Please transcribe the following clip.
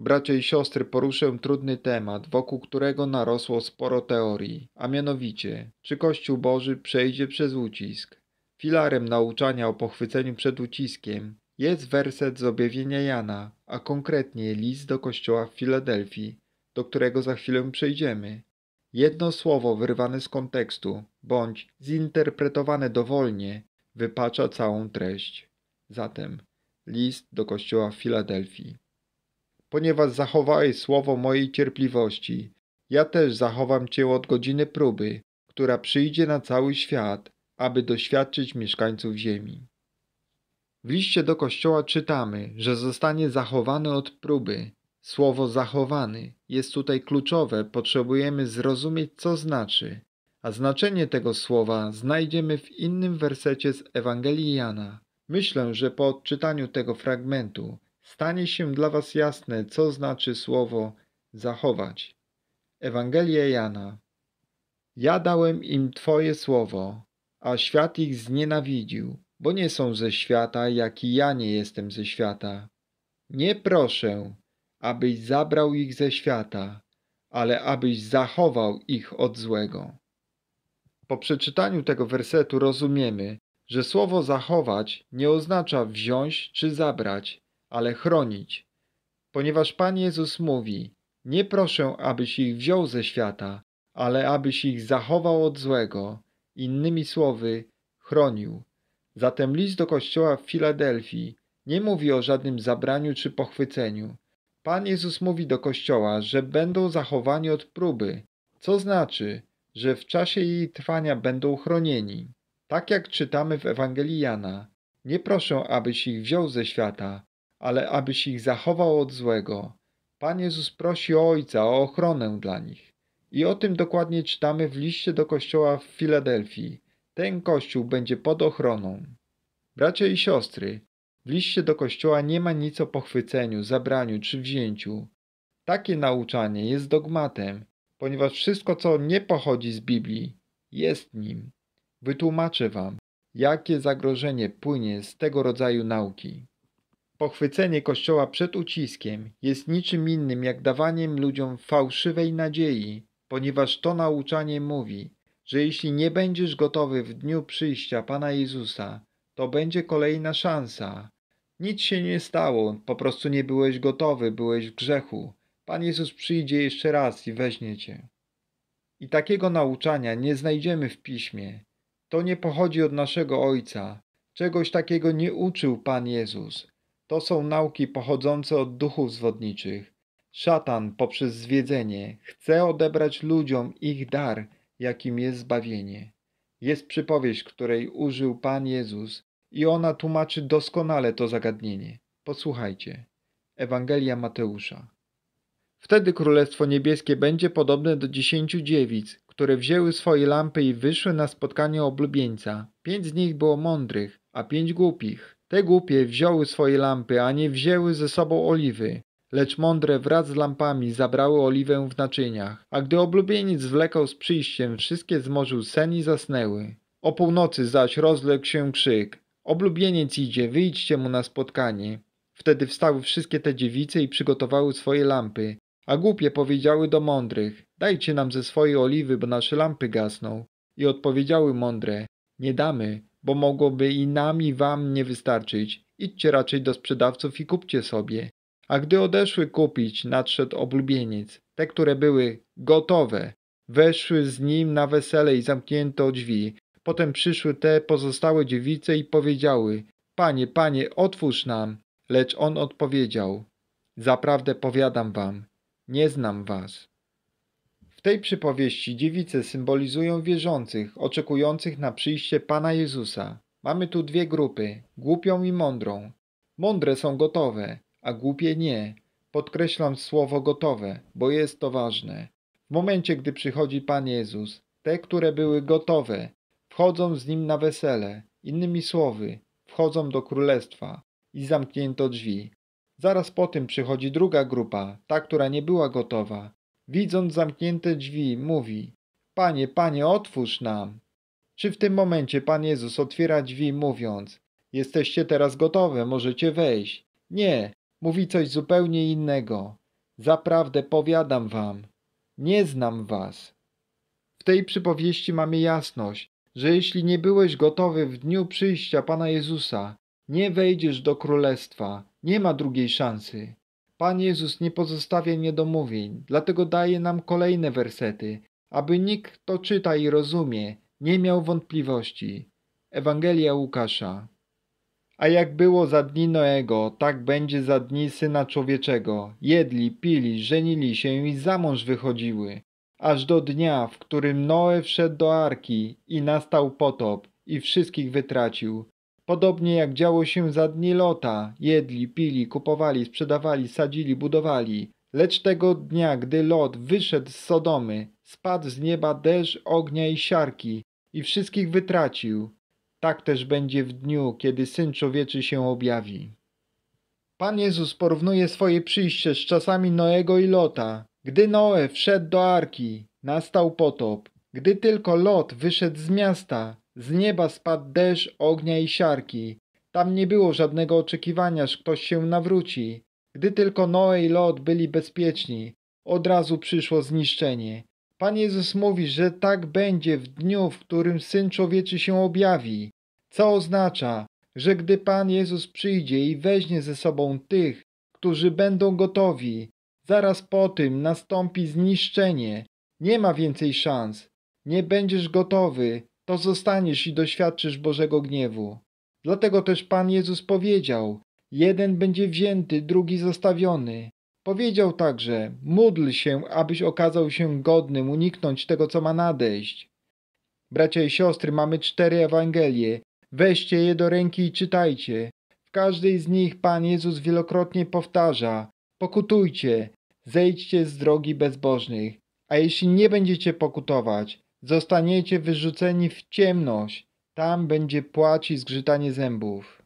Bracia i siostry, poruszę trudny temat, wokół którego narosło sporo teorii, a mianowicie, czy Kościół Boży przejdzie przez ucisk? Filarem nauczania o pochwyceniu przed uciskiem jest werset z objawienia Jana, a konkretnie list do Kościoła w Filadelfii, do którego za chwilę przejdziemy. Jedno słowo wyrwane z kontekstu, bądź zinterpretowane dowolnie, wypacza całą treść. Zatem, list do Kościoła w Filadelfii ponieważ zachowałeś słowo mojej cierpliwości. Ja też zachowam Cię od godziny próby, która przyjdzie na cały świat, aby doświadczyć mieszkańców ziemi. W liście do Kościoła czytamy, że zostanie zachowany od próby. Słowo zachowany jest tutaj kluczowe, potrzebujemy zrozumieć, co znaczy, a znaczenie tego słowa znajdziemy w innym wersecie z Ewangelii Jana. Myślę, że po odczytaniu tego fragmentu stanie się dla Was jasne, co znaczy słowo zachować. Ewangelia Jana. Ja dałem im Twoje słowo, a świat ich znienawidził, bo nie są ze świata, jak i ja nie jestem ze świata. Nie proszę, abyś zabrał ich ze świata, ale abyś zachował ich od złego. Po przeczytaniu tego wersetu rozumiemy, że słowo zachować nie oznacza wziąć czy zabrać, ale chronić. Ponieważ Pan Jezus mówi: Nie proszę, abyś ich wziął ze świata, ale abyś ich zachował od złego. Innymi słowy, chronił. Zatem list do kościoła w Filadelfii nie mówi o żadnym zabraniu czy pochwyceniu. Pan Jezus mówi do kościoła, że będą zachowani od próby, co znaczy, że w czasie jej trwania będą chronieni. Tak jak czytamy w Ewangelii Jana, nie proszę, abyś ich wziął ze świata, ale abyś ich zachował od złego. Pan Jezus prosi o Ojca o ochronę dla nich. I o tym dokładnie czytamy w liście do kościoła w Filadelfii. Ten kościół będzie pod ochroną. Bracia i siostry, w liście do kościoła nie ma nic o pochwyceniu, zabraniu czy wzięciu. Takie nauczanie jest dogmatem, ponieważ wszystko, co nie pochodzi z Biblii, jest nim. Wytłumaczę wam, jakie zagrożenie płynie z tego rodzaju nauki. Pochwycenie Kościoła przed uciskiem jest niczym innym jak dawaniem ludziom fałszywej nadziei, ponieważ to nauczanie mówi, że jeśli nie będziesz gotowy w dniu przyjścia Pana Jezusa, to będzie kolejna szansa. Nic się nie stało, po prostu nie byłeś gotowy, byłeś w grzechu. Pan Jezus przyjdzie jeszcze raz i weźmie cię. I takiego nauczania nie znajdziemy w piśmie. To nie pochodzi od naszego Ojca. Czegoś takiego nie uczył Pan Jezus. To są nauki pochodzące od duchów zwodniczych. Szatan poprzez zwiedzenie chce odebrać ludziom ich dar, jakim jest zbawienie. Jest przypowieść, której użył Pan Jezus i ona tłumaczy doskonale to zagadnienie. Posłuchajcie. Ewangelia Mateusza. Wtedy Królestwo Niebieskie będzie podobne do dziesięciu dziewic, które wzięły swoje lampy i wyszły na spotkanie oblubieńca. Pięć z nich było mądrych, a pięć głupich. Te głupie wzięły swoje lampy, a nie wzięły ze sobą oliwy. Lecz mądre wraz z lampami zabrały oliwę w naczyniach, a gdy oblubieniec wlekał z przyjściem, wszystkie zmorzył sen i zasnęły. O północy zaś rozległ się krzyk. Oblubieniec idzie, wyjdźcie mu na spotkanie. Wtedy wstały wszystkie te dziewice i przygotowały swoje lampy, a głupie powiedziały do mądrych, dajcie nam ze swojej oliwy, bo nasze lampy gasną. I odpowiedziały mądre, nie damy, bo mogłoby i nam i wam nie wystarczyć. Idźcie raczej do sprzedawców i kupcie sobie. A gdy odeszły kupić, nadszedł oblubieniec. Te, które były gotowe, weszły z nim na wesele i zamknięto drzwi. Potem przyszły te pozostałe dziewice i powiedziały: Panie, panie, otwórz nam. Lecz on odpowiedział: Zaprawdę powiadam wam, nie znam was. W tej przypowieści dziewice symbolizują wierzących, oczekujących na przyjście Pana Jezusa. Mamy tu dwie grupy, głupią i mądrą. Mądre są gotowe, a głupie nie. Podkreślam słowo gotowe, bo jest to ważne. W momencie, gdy przychodzi Pan Jezus, te, które były gotowe, wchodzą z Nim na wesele, innymi słowy, wchodzą do królestwa i zamknięto drzwi. Zaraz po tym przychodzi druga grupa, ta, która nie była gotowa, widząc zamknięte drzwi, mówi: Panie, panie, otwórz nam. Czy w tym momencie Pan Jezus otwiera drzwi, mówiąc: Jesteście teraz gotowe, możecie wejść? Nie, mówi coś zupełnie innego. Zaprawdę powiadam Wam, nie znam Was. W tej przypowieści mamy jasność, że jeśli nie byłeś gotowy w dniu przyjścia Pana Jezusa, nie wejdziesz do królestwa, nie ma drugiej szansy. Pan Jezus nie pozostawia niedomówień, dlatego daje nam kolejne wersety, aby nikt, kto czyta i rozumie, nie miał wątpliwości. Ewangelia Łukasza. A jak było za dni Noego, tak będzie za dni Syna Człowieczego. Jedli, pili, żenili się i za mąż wychodziły. Aż do dnia, w którym Noe wszedł do arki i nastał potop i wszystkich wytracił. Podobnie jak działo się za dni Lota, jedli, pili, kupowali, sprzedawali, sadzili, budowali. Lecz tego dnia, gdy Lot wyszedł z Sodomy, spadł z nieba deszcz ognia i siarki i wszystkich wytracił. Tak też będzie w dniu, kiedy Syn Człowieczy się objawi. Pan Jezus porównuje swoje przyjście z czasami Noego i Lota. Gdy Noe wszedł do arki, nastał potop. Gdy tylko Lot wyszedł z miasta, z nieba spadł deszcz, ognia i siarki. Tam nie było żadnego oczekiwania, że ktoś się nawróci. Gdy tylko Noe i Lot byli bezpieczni, od razu przyszło zniszczenie. Pan Jezus mówi, że tak będzie w dniu, w którym Syn Człowieczy się objawi. Co oznacza, że gdy Pan Jezus przyjdzie i weźmie ze sobą tych, którzy będą gotowi, zaraz po tym nastąpi zniszczenie. Nie ma więcej szans. Nie będziesz gotowy, to zostaniesz i doświadczysz Bożego gniewu. Dlatego też Pan Jezus powiedział, jeden będzie wzięty, drugi zostawiony. Powiedział także, módl się, abyś okazał się godnym uniknąć tego, co ma nadejść. Bracia i siostry, mamy cztery Ewangelie. Weźcie je do ręki i czytajcie. W każdej z nich Pan Jezus wielokrotnie powtarza, pokutujcie, zejdźcie z drogi bezbożnych. A jeśli nie będziecie pokutować, Zostaniecie wyrzuceni w ciemność. Tam będzie płacz i zgrzytanie zębów.